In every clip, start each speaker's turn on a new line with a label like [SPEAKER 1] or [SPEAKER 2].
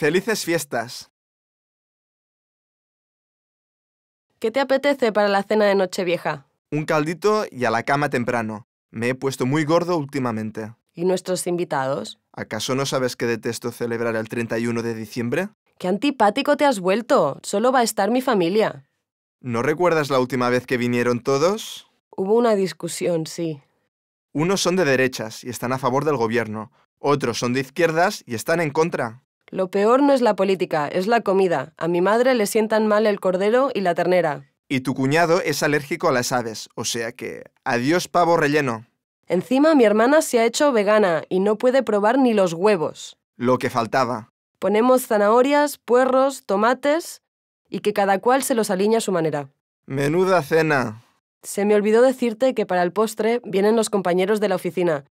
[SPEAKER 1] Felices fiestas.
[SPEAKER 2] ¿Qué te apetece para la cena de Nochevieja?
[SPEAKER 1] Un caldito y a la cama temprano. Me he puesto muy gordo últimamente.
[SPEAKER 2] ¿Y nuestros invitados?
[SPEAKER 1] ¿Acaso no sabes que detesto celebrar el 31 de diciembre?
[SPEAKER 2] ¡Qué antipático te has vuelto! Solo va a estar mi familia.
[SPEAKER 1] ¿No recuerdas la última vez que vinieron todos?
[SPEAKER 2] Hubo una discusión, sí.
[SPEAKER 1] Unos son de derechas y están a favor del gobierno. Otros son de izquierdas y están en contra.
[SPEAKER 2] Lo peor no es la política, es la comida. A mi madre le sientan mal el cordero y la ternera.
[SPEAKER 1] Y tu cuñado es alérgico a las aves, o sea que adiós pavo relleno.
[SPEAKER 2] Encima mi hermana se ha hecho vegana y no puede probar ni los huevos.
[SPEAKER 1] Lo que faltaba.
[SPEAKER 2] Ponemos zanahorias, puerros, tomates y que cada cual se los alinee a su manera.
[SPEAKER 1] Menuda cena.
[SPEAKER 2] Se me olvidó decirte que para el postre vienen los compañeros de la oficina.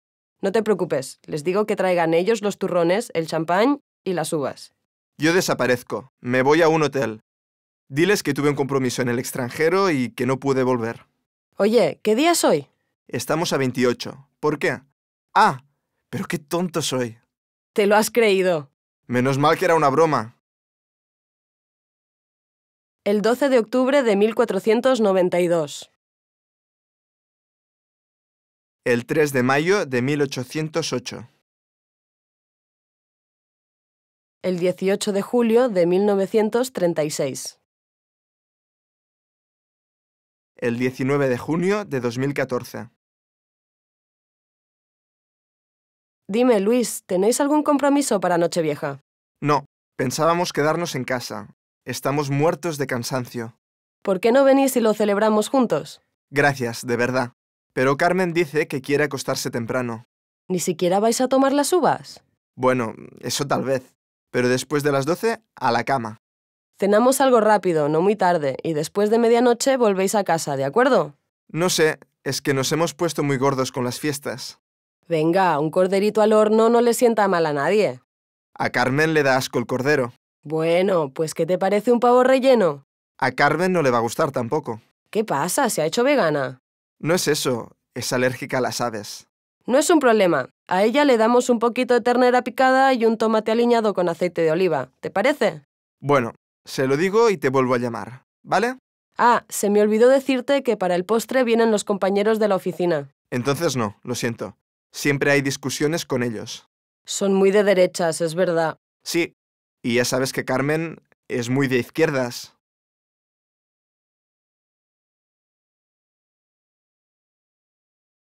[SPEAKER 2] No te preocupes, les digo que traigan ellos los turrones, el champán y las uvas.
[SPEAKER 1] Yo desaparezco. Me voy a un hotel. Diles que tuve un compromiso en el extranjero y que no pude volver. Oye, ¿qué día es hoy? Estamos a 28. ¿Por qué? Ah, pero qué tonto soy.
[SPEAKER 2] Te lo has creído.
[SPEAKER 1] Menos mal que era una broma.
[SPEAKER 2] El 12 de octubre de 1492.
[SPEAKER 1] El 3 de mayo de 1808.
[SPEAKER 2] el 18 de julio de 1936.
[SPEAKER 1] El 19 de junio de 2014.
[SPEAKER 2] Dime, Luis, ¿tenéis algún compromiso para Nochevieja?
[SPEAKER 1] No, pensábamos quedarnos en casa. Estamos muertos de cansancio.
[SPEAKER 2] ¿Por qué no venís y lo celebramos juntos?
[SPEAKER 1] Gracias, de verdad. Pero Carmen dice que quiere acostarse temprano.
[SPEAKER 2] ¿Ni siquiera vais a tomar las uvas?
[SPEAKER 1] Bueno, eso tal vez pero después de las 12 a la cama.
[SPEAKER 2] Cenamos algo rápido, no muy tarde, y después de medianoche volvéis a casa, ¿de acuerdo?
[SPEAKER 1] No sé, es que nos hemos puesto muy gordos con las fiestas.
[SPEAKER 2] Venga, un corderito al horno no le sienta mal a nadie.
[SPEAKER 1] A Carmen le da asco el cordero.
[SPEAKER 2] Bueno, pues ¿qué te parece un pavo relleno? A Carmen no
[SPEAKER 1] le va a gustar tampoco.
[SPEAKER 2] ¿Qué pasa? ¿Se ha hecho vegana? No es eso, es
[SPEAKER 1] alérgica a las aves.
[SPEAKER 2] No es un problema. A ella le damos un poquito de ternera picada y un tomate aliñado con aceite de oliva. ¿Te parece?
[SPEAKER 1] Bueno, se lo digo y te vuelvo a llamar,
[SPEAKER 2] ¿vale? Ah, se me olvidó decirte que para el postre vienen los compañeros de la oficina.
[SPEAKER 1] Entonces no, lo siento. Siempre hay discusiones con ellos.
[SPEAKER 2] Son muy de derechas, es verdad.
[SPEAKER 1] Sí, y ya sabes que Carmen es muy de izquierdas.